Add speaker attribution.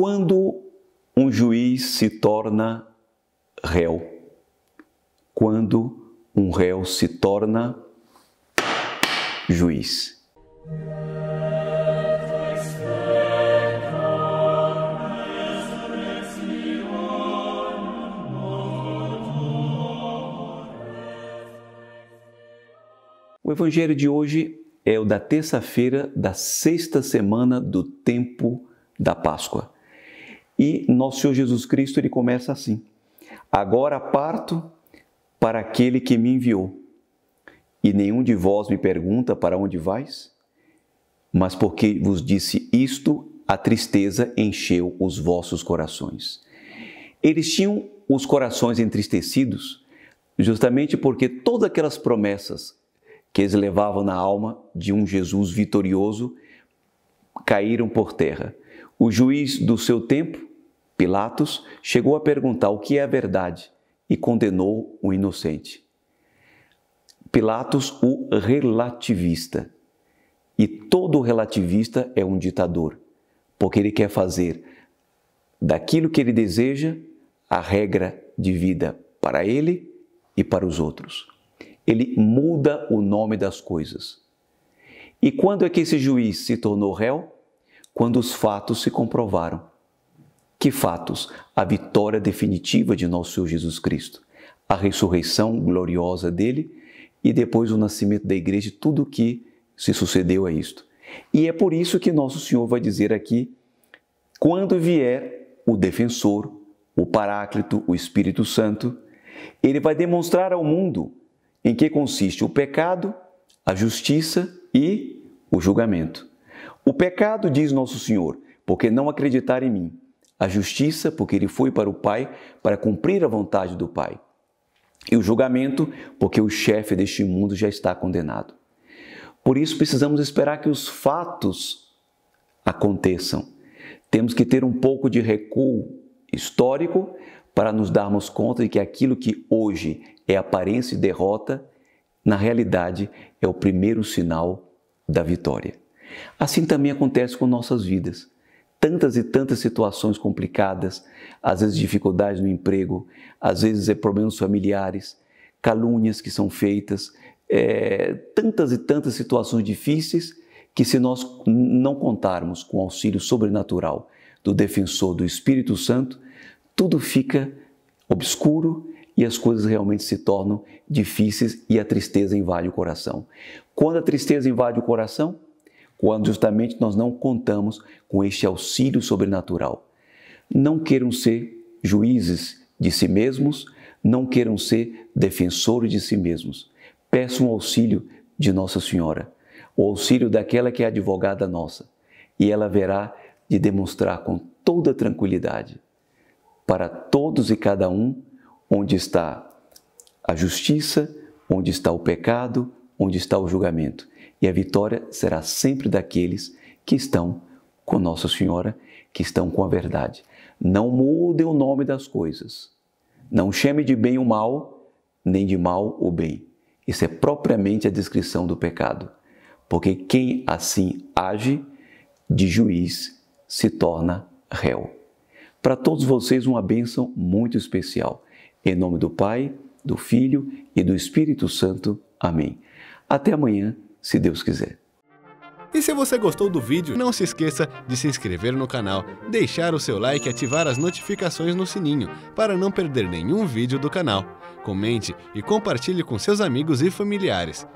Speaker 1: Quando um juiz se torna réu? Quando um réu se torna juiz? O evangelho de hoje é o da terça-feira da sexta semana do tempo da Páscoa. E nosso Senhor Jesus Cristo ele começa assim: Agora parto para aquele que me enviou. E nenhum de vós me pergunta para onde vais, mas porque vos disse isto, a tristeza encheu os vossos corações. Eles tinham os corações entristecidos, justamente porque todas aquelas promessas que eles levavam na alma de um Jesus vitorioso caíram por terra. O juiz do seu tempo Pilatos chegou a perguntar o que é a verdade e condenou o inocente. Pilatos, o relativista. E todo relativista é um ditador, porque ele quer fazer daquilo que ele deseja a regra de vida para ele e para os outros. Ele muda o nome das coisas. E quando é que esse juiz se tornou réu? Quando os fatos se comprovaram que fatos! A vitória definitiva de nosso Senhor Jesus Cristo, a ressurreição gloriosa dele e depois o nascimento da igreja, e tudo o que se sucedeu a isto. E é por isso que nosso Senhor vai dizer aqui: quando vier o defensor, o Paráclito, o Espírito Santo, ele vai demonstrar ao mundo em que consiste o pecado, a justiça e o julgamento. O pecado, diz nosso Senhor, porque não acreditar em mim a justiça, porque ele foi para o Pai para cumprir a vontade do Pai, e o julgamento, porque o chefe deste mundo já está condenado. Por isso precisamos esperar que os fatos aconteçam. Temos que ter um pouco de recuo histórico para nos darmos conta de que aquilo que hoje é aparência e derrota, na realidade é o primeiro sinal da vitória. Assim também acontece com nossas vidas tantas e tantas situações complicadas, às vezes dificuldades no emprego, às vezes é problemas familiares, calúnias que são feitas, é, tantas e tantas situações difíceis que se nós não contarmos com o auxílio sobrenatural do defensor do Espírito Santo, tudo fica obscuro e as coisas realmente se tornam difíceis e a tristeza invade o coração. Quando a tristeza invade o coração, quando justamente nós não contamos com este auxílio sobrenatural. Não queiram ser juízes de si mesmos, não queiram ser defensores de si mesmos. Peçam auxílio de Nossa Senhora, o auxílio daquela que é advogada nossa, e ela verá de demonstrar com toda tranquilidade para todos e cada um onde está a justiça, onde está o pecado, onde está o julgamento e a vitória será sempre daqueles que estão com Nossa Senhora, que estão com a verdade. Não mude o nome das coisas. Não chame de bem o mal, nem de mal o bem. Isso é propriamente a descrição do pecado. Porque quem assim age, de juiz, se torna réu. Para todos vocês, uma bênção muito especial. Em nome do Pai, do Filho e do Espírito Santo. Amém. Até amanhã se Deus quiser. E se você gostou do vídeo, não se esqueça de se inscrever no canal, deixar o seu like e ativar as notificações no sininho para não perder nenhum vídeo do canal. Comente e compartilhe com seus amigos e familiares.